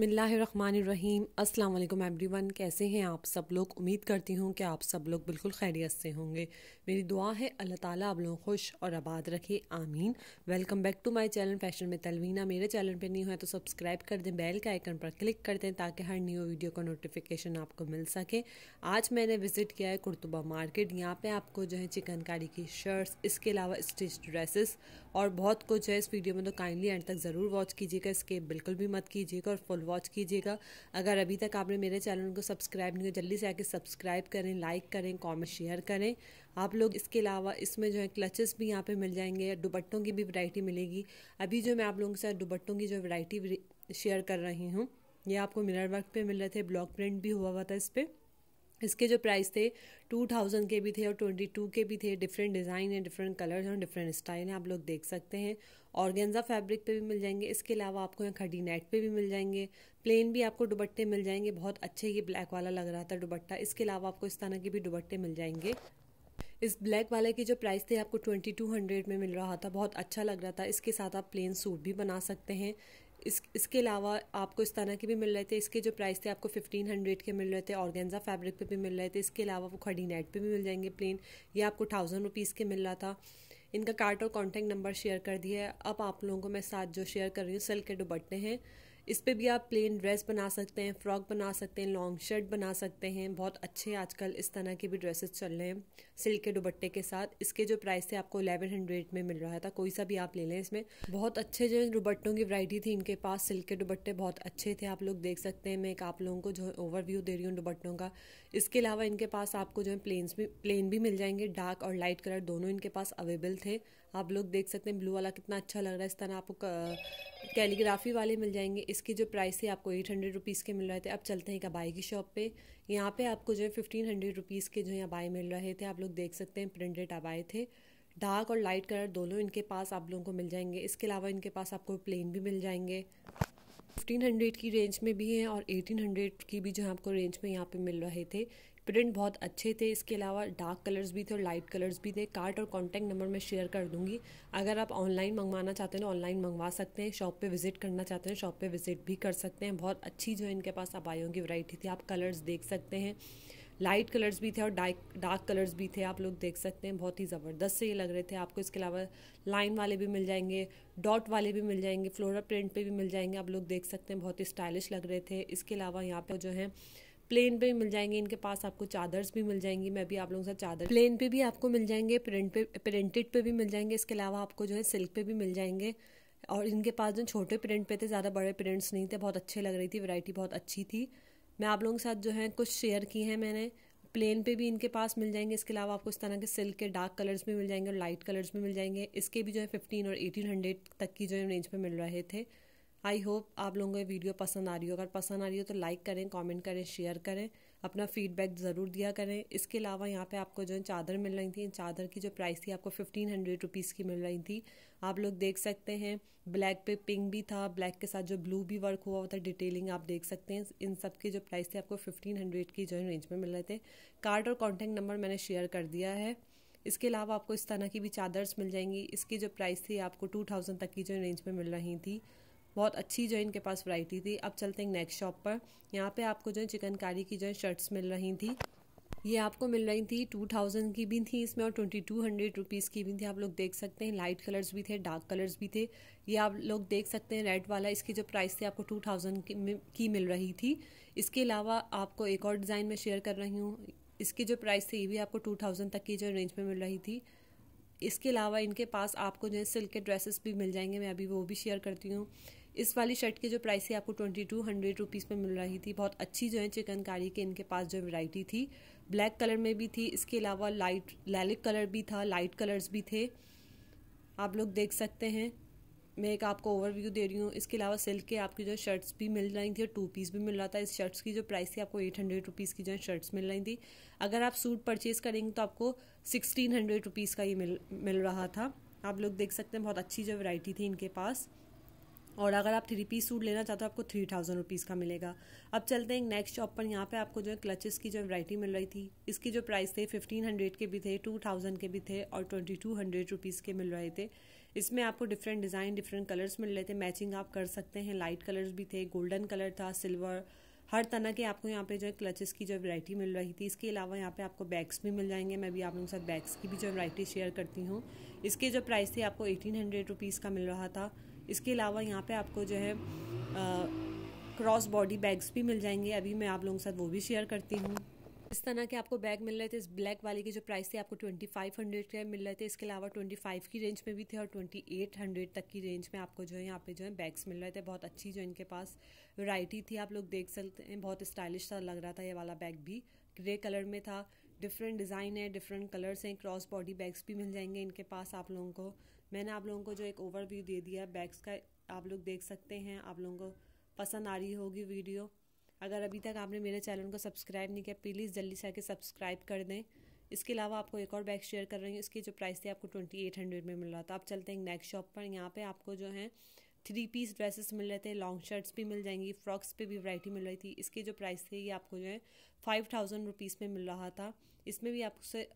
बसमिलीम अल्लाम every one कैसे हैं आप सब लोग उम्मीद करती हूँ कि आप सब लोग बिल्कुल खैरियत से होंगे मेरी दुआ है अल्लाह ताला आप लोगों खुश और आबाद रखे आमीन welcome back to my channel fashion में तलवीना मेरे चैनल पे नहीं हुआ है तो सब्सक्राइब कर दें बेल के आइकन पर क्लिक कर दें ताकि हर न्यू वीडियो का नोटिफिकेशन आपको मिल सके आज मैंने विज़िट किया है कुर्तुबा मार्केट यहाँ पर आपको जो है चिकनकारी की शर्ट्स इसके अलावा स्टिच ड्रेसेस और बहुत कुछ है इस वीडियो में तो काइंडली एंड तक ज़रूर वॉच कीजिएगा इसके बिल्कुल भी मत कीजिएगा और फुल वॉच कीजिएगा अगर अभी तक आपने मेरे चैनल को सब्सक्राइब नहीं किया जल्दी से आके सब्सक्राइब करें लाइक करें कॉमेंट शेयर करें आप लोग इसके अलावा इसमें जो है क्लचेस भी यहाँ पे मिल जाएंगे दुपट्टों की भी वरायटी मिलेगी अभी जो मैं आप लोगों के साथ दुपट्टों की जो वरायटी शेयर कर रही हूँ ये आपको मिरर वर्क पे मिल रहे थे ब्लॉक प्रिंट भी हुआ हुआ था इस पर इसके जो प्राइस थे टू थाउजेंड के भी थे और ट्वेंटी टू के भी थे डिफरेंट डिज़ाइन है डिफरेंट कलर्स हैं डिफरेंट स्टाइल हैं आप लोग देख सकते हैं ऑर्गेन्जा फैब्रिक पे भी मिल जाएंगे इसके अलावा आपको यहाँ खडी नेट पे भी मिल जाएंगे प्लेन भी आपको दुबट्टे मिल जाएंगे बहुत अच्छे ये ब्लैक वाला लग रहा था दुबट्टा इसके अलावा आपको इस तरह के भी दुबट्टे मिल जाएंगे इस ब्लैक वाले की जो प्राइस थे आपको ट्वेंटी टू हंड्रेड में मिल रहा था बहुत अच्छा लग रहा था इसके साथ आप प्लेन सूट भी बना सकते हैं इस इसके अलावा आपको इस तरह के भी मिल रहे थे इसके जो प्राइस थे आपको फिफ्टीन हंड्रेड के मिल रहे थे ऑर्गेन्जा फैब्रिक पे भी मिल रहे थे इसके अलावा वो खड़ी नेट पे भी मिल जाएंगे प्लेन ये आपको थाउजेंड रुपीज़ के मिल रहा था इनका कार्ट और कॉन्टैक्ट नंबर शेयर कर दिया है अब आप लोगों को मैं साथ जो शेयर कर रही हूँ सिल्क के दुबट्टे हैं इस पर भी आप प्लेन ड्रेस बना सकते हैं फ्रॉक बना सकते हैं लॉन्ग शर्ट बना सकते हैं बहुत अच्छे आजकल इस तरह के भी ड्रेसेस चल रहे हैं सिल्क के दुबट्टे के साथ इसके जो प्राइस थे आपको एलेवन हंड्रेड में मिल रहा था कोई सा भी आप ले लें इसमें बहुत अच्छे जो दुबट्टों की वरायटी थी इनके पास सिल्क के दुबट्टे बहुत अच्छे थे आप लोग देख सकते हैं मैं एक आप लोगों को जो है ओवरव्यू दे रही हूँ दुबट्टों का इसके अलावा इनके पास आपको जो है प्लेन्स भी प्लेन भी मिल जाएंगे डार्क और लाइट कलर दोनों इनके पास अवेलेबल थे आप लोग देख सकते हैं ब्लू वाला कितना अच्छा लग रहा है इस तरह आपको कैलीग्राफी वाले मिल जाएंगे इसकी जो प्राइस है आपको एट हंड्रेड रुपीज़ के मिल रहे थे अब चलते हैं कबाई की शॉप पे यहाँ पे आपको जो है फिफ्टीन हंड्रेड रुपीज़ के जो है अबाई मिल रहे थे आप लोग देख सकते हैं प्रिंटेड अबाई थे डार्क और लाइट कलर दोनों इनके पास आप लोगों को मिल जाएंगे इसके अलावा इनके पास आपको प्लेन भी मिल जाएंगे फिफ्टीन हंड्रेड की रेंज में भी हैं और एटीन हंड्रेड की भी जो है आपको रेंज में यहाँ पे मिल रहे थे प्रिंट बहुत अच्छे थे इसके अलावा डार्क कलर्स भी थे और लाइट कलर्स भी थे कार्ट और कॉन्टैक्ट नंबर मैं शेयर कर दूंगी अगर आप ऑनलाइन मंगवाना चाहते हैं तो ऑनलाइन मंगवा सकते हैं शॉप पे विजिट करना चाहते हैं शॉप तो पे विजिट भी कर सकते हैं बहुत अच्छी जो इनके पास अबायों की वैरायटी थी आप कलर्स देख सकते हैं लाइट कलर्स भी थे और डार्क डार्क कलर्स भी थे आप लोग देख सकते हैं बहुत ही ज़बरदस्त से ये लग रहे थे आपको इसके अलावा लाइन वाले भी मिल जाएंगे डॉट वाले भी मिल जाएंगे फ्लोरल प्रिंट पे भी मिल जाएंगे आप लोग देख सकते हैं बहुत ही स्टाइलिश लग रहे थे इसके अलावा यहाँ पर जो है प्लेन पे भी मिल जाएंगे इनके पास आपको चादर्स भी मिल जाएंगी मैं भी आप लोगों के साथ चादर प्लेन पे भी आपको मिल जाएंगे प्रिंट पे प्रिंटेड पे भी मिल जाएंगे इसके अलावा आपको जो है सिल्क पे भी मिल जाएंगे और इनके पास जो छोटे प्रिंट पे थे ज़्यादा बड़े प्रिंट्स नहीं थे बहुत अच्छे लग रही थी वैरायटी बहुत अच्छी थी मैं आप लोगों के साथ जो है कुछ शेयर की हैं मैंने प्लेन पे भी इनके पास मिल जाएंगे इसके अलावा आपको इस तरह के सिल्क के डार्क कलर्स भी मिल जाएंगे और लाइट कलर्स भी मिल जाएंगे इसके भी जो है फिफ्टीन और एटीन हंड्रेड तक की जो है रेंज में मिल रहे थे आई होप आप लोगों को वीडियो पसंद आ रही हो अगर पसंद आ रही हो तो लाइक करें कमेंट करें शेयर करें अपना फीडबैक ज़रूर दिया करें इसके अलावा यहाँ पे आपको जो है चादर मिल रही थी चादर की जो प्राइस थी आपको फिफ्टीन हंड्रेड रुपीज़ की मिल रही थी आप लोग देख सकते हैं ब्लैक पे पिंक भी था ब्लैक के साथ जो ब्लू भी वर्क हुआ होता है डिटेलिंग आप देख सकते हैं इन सब के जो प्राइस थे आपको फिफ्टीन हंड्रेड की जो है रेंज में मिल रहे थे कार्ड और कॉन्टैक्ट नंबर मैंने शेयर कर दिया है इसके अलावा आपको इस तरह की भी चादर्स मिल जाएंगी इसकी जो प्राइस थी आपको टू थाउजेंड तक की जो रेंज में मिल रही थी बहुत अच्छी जो इनके पास वैरायटी थी अब चलते हैं नेक्स्ट शॉप पर यहाँ पे आपको जो है चिकनकारी की जो है शर्ट्स मिल रही थी ये आपको मिल रही थी टू थाउजेंड की भी थी इसमें और ट्वेंटी टू हंड्रेड रुपीज़ की भी थी आप लोग देख सकते हैं लाइट कलर्स भी थे डार्क कलर्स भी थे ये आप लोग देख सकते हैं रेड वाला इसकी जो प्राइस थी आपको टू थाउजेंड की मिल रही थी इसके अलावा आपको एक और डिज़ाइन में शेयर कर रही हूँ इसकी जो प्राइस थी ये भी आपको टू थाउजेंड तक की जो रेंज में मिल रही थी इसके अलावा इनके पास आपको जो है सिल्क के ड्रेसेस भी मिल जाएंगे मैं अभी वो भी शेयर करती हूँ इस वाली शर्ट की जो प्राइस है आपको ट्वेंटी टू हंड्रेड रुपीज़ में मिल रही थी बहुत अच्छी जो है चिकनकारी के इनके पास जो वैरायटी थी ब्लैक कलर में भी थी इसके अलावा लाइट लैलिक कलर भी था लाइट कलर्स भी थे आप लोग देख सकते हैं मैं एक आपको ओवरव्यू दे रही हूँ इसके अलावा सिल्क के आपकी जो शर्ट्स भी मिल रही थी और टू पीस भी मिल रहा था इस शर्ट्स की जो प्राइस थी आपको एट हंड्रेड रुपीज़ की जो है शर्ट्स मिल रही थी अगर आप सूट परचेज़ करेंगे तो आपको सिक्सटीन हंड्रेड रुपीज़ का ये मिल मिल रहा था आप लोग देख सकते हैं बहुत अच्छी जो वैरायटी थी इनके पास और अगर आप थ्री पीस सूट लेना चाहते हो आपको थ्री थाउजेंड रुपीज़ का मिलेगा अब चलते हैं नेक्स्ट शॉप पर यहाँ पे आपको जो है क्लचेस की जो वैरायटी मिल रही थी इसकी जो प्राइस थे फिफ्टीन हंड्रेड के भी थे टू थाउजेंड के भी थे और ट्वेंटी टू हंड्रेड रुपीज़ के मिल रहे थे इसमें आपको डिफरेंट डिज़ाइन डिफरेंट कलर्स मिल रहे थे मैचिंग आप कर सकते हैं लाइट कलर्स भी थे गोल्डन कलर था सिल्वर हर तरह के आपको यहाँ पे जो है क्लचेस की जो वैरायटी मिल रही थी इसके अलावा यहाँ पे आपको बैग्स भी मिल जाएंगे मैं भी आप लोगों के साथ बैग्स की भी जो वैरायटी शेयर करती हूँ इसके जो प्राइस थे आपको एटीन हंड्रेड रुपीज़ का मिल रहा था इसके अलावा यहाँ पे आपको जो है क्रॉस बॉडी बैग्स भी मिल जाएंगे अभी मैं आप लोगों के साथ वो भी शेयर करती हूँ इस तरह के आपको बैग मिल रहे थे इस ब्लैक वाले की जो प्राइस थी आपको ट्वेंटी फाइव हंड्रेड के मिल रहे थे इसके अलावा ट्वेंटी फाइव की रेंज में भी थे और ट्वेंटी एट हंड्रेड तक की रेंज में आपको जो है यहाँ पे जो है बैग्स मिल रहे थे बहुत अच्छी जो इनके पास वैरायटी थी आप लोग देख सकते हैं बहुत स्टाइलिश सा लग रहा था ये वाला बैग भी ग्रे कलर में था डिफरेंट डिज़ाइन है डिफरेंट कलर्स हैं क्रॉस बॉडी बैग्स भी मिल जाएंगे इनके पास आप लोगों को मैंने आप लोगों को जो एक ओवरव्यू दे दिया है बैग्स का आप लोग देख सकते हैं आप लोगों को पसंद आ रही होगी वीडियो अगर अभी तक आपने मेरे चैनल को सब्सक्राइब नहीं किया प्लीज़ जल्दी से आके सब्सक्राइब कर दें इसके अलावा आपको एक और बैग शेयर कर रही हूँ इसकी जो प्राइस थी आपको ट्वेंटी एट हंड्रेड में मिल रहा था आप चलते हैं नेक्स्ट शॉप पर यहाँ पे आपको जो है थ्री पीस ड्रेसेस मिल रहे थे लॉन्ग शर्ट्स भी मिल जाएंगी फ्रॉक्स पे भी वैरायटी मिल रही थी इसके जो प्राइस थे ये आपको जो है फाइव थाउजेंड रुपीज़ में मिल रहा था इसमें भी आपको से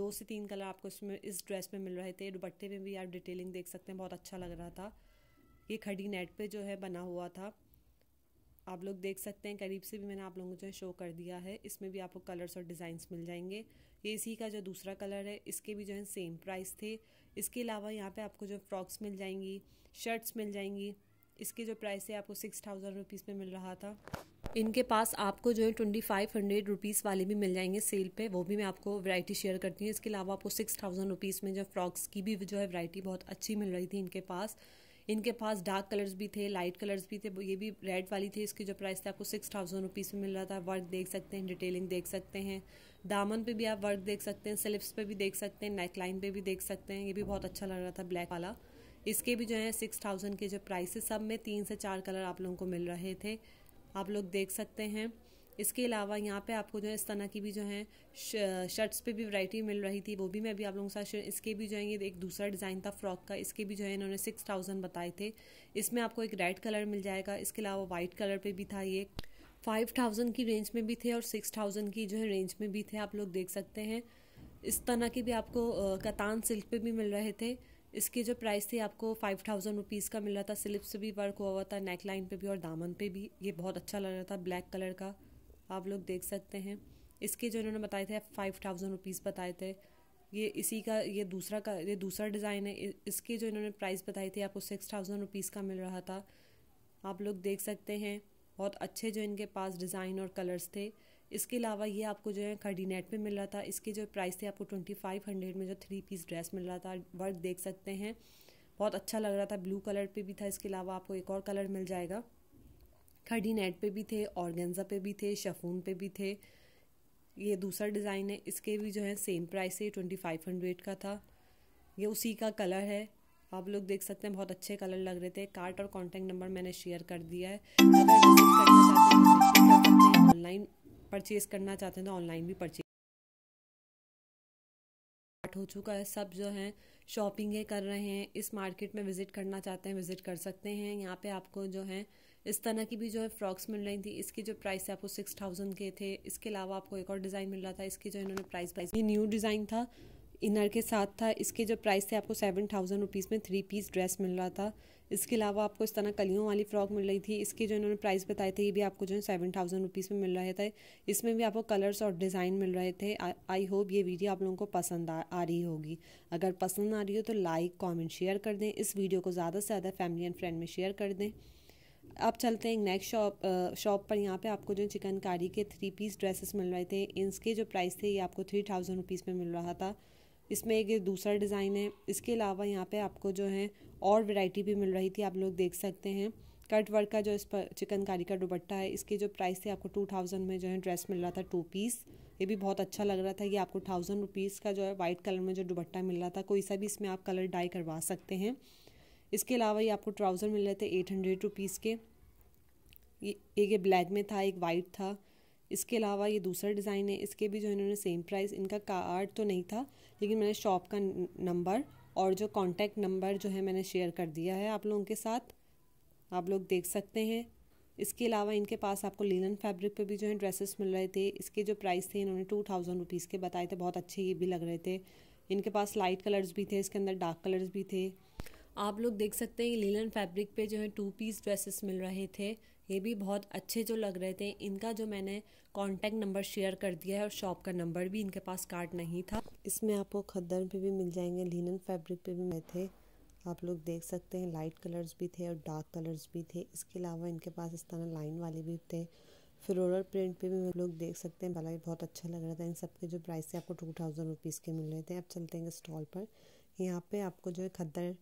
दो से तीन कलर आपको इसमें इस ड्रेस में मिल रहे थे दुपट्टे में भी आप डिटेलिंग देख सकते हैं बहुत अच्छा लग रहा था ये खड़ी नेट पर जो है बना हुआ था आप लोग देख सकते हैं करीब से भी मैंने आप लोगों को जो है शो कर दिया है इसमें भी आपको कलर्स और डिज़ाइंस मिल जाएंगे ये इसी का जो दूसरा कलर है इसके भी जो है सेम प्राइस थे इसके अलावा यहाँ पे आपको जो फ्रॉक्स मिल जाएंगी शर्ट्स मिल जाएंगी इसके जो प्राइस है आपको सिक्स थाउजेंड रुपीज़ में मिल रहा था इनके पास आपको जो है ट्वेंटी फाइव हंड्रेड रुपीज़ वाले भी मिल जाएंगे सेल पे वो भी मैं आपको वैरायटी शेयर करती हूँ इसके अलावा आपको सिक्स थाउजेंड रुपीज़ में जो फ्रॉक्स की भी जो है वैरायटी बहुत अच्छी मिल रही थी इनके पास इनके पास डार्क कलर्स भी थे लाइट कलर्स भी थे ये भी रेड वाली थी इसकी जो प्राइस था आपको सिक्स थाउजेंड रुपीज़ में मिल रहा था वर्क देख सकते हैं डिटेलिंग देख सकते हैं दामन पे भी आप वर्क देख सकते हैं स्लिप्स पे भी देख सकते हैं नेक लाइन पे भी देख सकते हैं ये भी बहुत अच्छा लग रहा था ब्लैक वाला इसके भी जो है सिक्स थाउजेंड के जो प्राइस सब में तीन से चार कलर आप लोगों को मिल रहे थे आप लोग देख सकते हैं इसके अलावा यहाँ पे आपको जो है इस तरह की भी जो है शर्ट्स पे भी वैरायटी मिल रही थी वो भी मैं अभी आप लोगों के साथ इसके भी जो है ये एक दूसरा डिज़ाइन था फ्रॉक का इसके भी जो है इन्होंने सिक्स थाउजेंड बताए थे इसमें आपको एक रेड कलर मिल जाएगा इसके अलावा वाइट कलर पे भी था ये फाइव थाउजेंड की रेंज में भी थे और सिक्स थाउजेंड की जो है रेंज में भी थे आप लोग देख सकते हैं इस तरह के भी आपको कतान सिल्क पे भी मिल रहे थे इसके जो प्राइस थी आपको फाइव थाउजेंड रुपीज़ का मिल रहा था स्लिप्स भी वर्क हुआ हुआ था नेक लाइन पे भी और दामन पे भी ये बहुत अच्छा लग रहा था ब्लैक कलर का आप लोग देख सकते हैं इसके जो इन्होंने बताए थे फाइव थाउजेंड रुपीज़ बताए थे ये इसी का ये दूसरा का ये दूसरा डिज़ाइन है इसकी जो इन्होंने प्राइस बताई थी आपको सिक्स थाउजेंड रुपीज़ का मिल रहा था आप लोग देख सकते हैं बहुत अच्छे जो इनके पास डिज़ाइन और कलर्स थे इसके अलावा ये आपको जो है खड़ी नेट पर मिल रहा था इसके जो प्राइस थे आपको ट्वेंटी फाइव हंड्रेड में जो थ्री पीस ड्रेस मिल रहा था वर्क देख सकते हैं बहुत अच्छा लग रहा था ब्लू कलर पे भी था इसके अलावा आपको एक और कलर मिल जाएगा खड़ी नेट पर भी थे औरगेंजा पे भी थे शफून पे भी थे ये दूसरा डिज़ाइन है इसके भी जो है सेम प्राइस है ट्वेंटी फाइव हंड्रेड का था ये उसी का कलर है आप लोग देख सकते हैं बहुत अच्छे कलर लग रहे थे कार्ट और कॉन्टैक्ट नंबर मैंने शेयर कर दिया है ऑनलाइन परचेज़ करना चाहते हैं तो ऑनलाइन तो भी परचेज हो चुका है सब जो है शॉपिंग कर रहे हैं इस मार्केट में विज़िट करना चाहते हैं विज़िट कर सकते हैं यहाँ पे आपको जो है इस तरह की भी जो है फ्रॉक्स मिल रही थी इसकी जो प्राइस है आपको सिक्स थाउजेंड के थे इसके अलावा आपको एक और डिज़ाइन मिल रहा था इसकी जो इन्होंने प्राइस प्राइस ये न्यू डिज़ाइन था इनर के साथ था इसके जो प्राइस थे आपको सेवन थाउजेंड रुपीज़ में थ्री पीस ड्रेस मिल रहा था इसके अलावा आपको इस तरह कलियों वाली फ्रॉक मिल रही थी इसके जो इन्होंने प्राइस बताए थे ये भी आपको जो है सेवन थाउजेंड रुपीज़ में मिल रहे थे इसमें भी आपको कलर्स और डिज़ाइन मिल रहे थे आई होप ये वीडियो आप लोगों को पसंद आ, आ रही होगी अगर पसंद आ रही हो तो लाइक कॉमेंट शेयर कर दें इस वीडियो को ज़्यादा से ज़्यादा फैमिली एंड फ्रेंड में शेयर कर दें अब चलते हैं नेक्स्ट शॉप शॉप पर यहाँ पे आपको जो चिकनकारी के थ्री पीस ड्रेसेस मिल रहे थे इनके जो प्राइस थे ये आपको थ्री थाउजेंड रुपीज़ में मिल रहा था इसमें एक दूसरा डिज़ाइन है इसके अलावा यहाँ पे आपको जो है और वैरायटी भी मिल रही थी आप लोग देख सकते हैं कट वर्क का जो इस पर चिकनकारी का दुपट्टा है इसके जो प्राइस थे आपको टू थाउजेंड में जो है ड्रेस मिल रहा था टू पीस ये भी बहुत अच्छा लग रहा था कि आपको थाउजेंड रुपीज़ का जो है वाइट कलर में जो दुपट्टा मिल रहा था कोई सा भी इसमें आप कलर डाई करवा सकते हैं इसके अलावा ये आपको ट्राउज़र मिल रहे थे एट हंड्रेड रुपीज़ के ये एक ये ब्लैक में था एक वाइट था इसके अलावा ये दूसरा डिज़ाइन है इसके भी जो इन्होंने सेम प्राइस इनका कार्ड तो नहीं था लेकिन मैंने शॉप का नंबर और जो कॉन्टैक्ट नंबर जो है मैंने शेयर कर दिया है आप लोगों के साथ आप लोग देख सकते हैं इसके अलावा इनके पास आपको लिनन फैब्रिक पे भी जो है ड्रेसेस मिल रहे थे इसके जो प्राइस थे इन्होंने टू थाउजेंड रुपीज़ के बताए थे बहुत अच्छे ये भी लग रहे थे इनके पास लाइट कलर्स भी थे इसके अंदर डार्क कलर्स भी थे आप लोग देख सकते हैं लीलन फैब्रिक पे जो है टू पीस ड्रेसेस मिल रहे थे ये भी बहुत अच्छे जो लग रहे थे इनका जो मैंने कांटेक्ट नंबर शेयर कर दिया है और शॉप का नंबर भी इनके पास कार्ड नहीं था इसमें आपको खद्दर पे भी मिल जाएंगे लिनन फैब्रिक पे भी मिले थे आप लोग देख सकते हैं लाइट कलर्स भी थे और डार्क कलर्स भी थे इसके अलावा इनके पास इस तरह लाइन वाले भी थे फ्लोरल प्रिंट पे भी लोग देख सकते हैं भला भी बहुत अच्छा लग रहा था इन सब जो प्राइस थे आपको टू थाउजेंड रुपीज़ के मिल रहे थे अब चलते हैं स्टॉल पर यहाँ पे आपको जो है खद्दर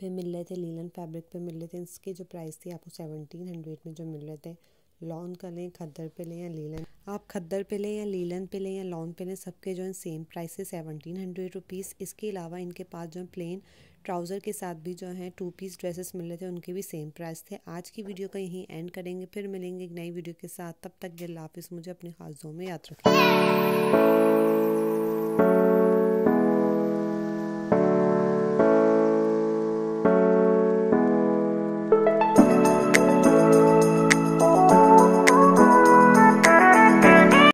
पे मिल रहे थे लीलन फैब्रिक पे मिल रहे थे इसके जो प्राइस थी आपको सेवनटीन हंड्रेड में जो मिल रहे थे लॉन का लें खद्दर पे लें या लीलन आप खद्दर पे लें या लीलन पे लें या लॉन पे लें सबके जो है सेम प्राइस है सेवनटीन हंड्रेड रुपीज़ इसके अलावा इनके पास जो है प्लेन ट्राउज़र के साथ भी जो है टू पीस ड्रेसेस मिल रहे थे उनके भी सेम प्राइस थे आज की वीडियो का यहीं एंड करेंगे फिर मिलेंगे एक नई वीडियो के साथ तब तक दिल हाफिज़ मुझे अपने हाथों में याद रखें